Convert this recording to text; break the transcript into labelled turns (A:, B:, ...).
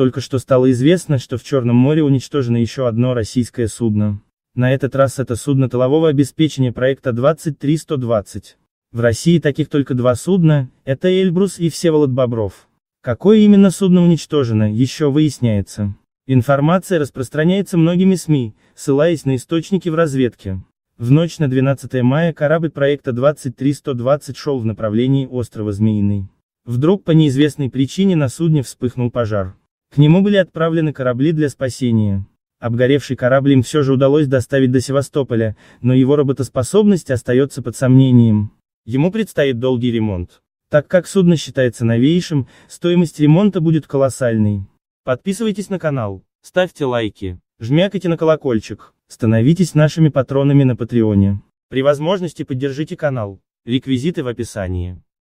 A: Только что стало известно, что в Черном море уничтожено еще одно российское судно. На этот раз это судно тылового обеспечения проекта 23120. В России таких только два судна, это Эльбрус и Всеволод Бобров. Какое именно судно уничтожено, еще выясняется. Информация распространяется многими СМИ, ссылаясь на источники в разведке. В ночь на 12 мая корабль проекта 23120 шел в направлении острова Змеиный. Вдруг по неизвестной причине на судне вспыхнул пожар. К нему были отправлены корабли для спасения. Обгоревший корабль им все же удалось доставить до Севастополя, но его работоспособность остается под сомнением. Ему предстоит долгий ремонт. Так как судно считается новейшим, стоимость ремонта будет колоссальной. Подписывайтесь на канал, ставьте лайки, жмякайте на колокольчик, становитесь нашими патронами на Патреоне. При возможности поддержите канал. Реквизиты в описании.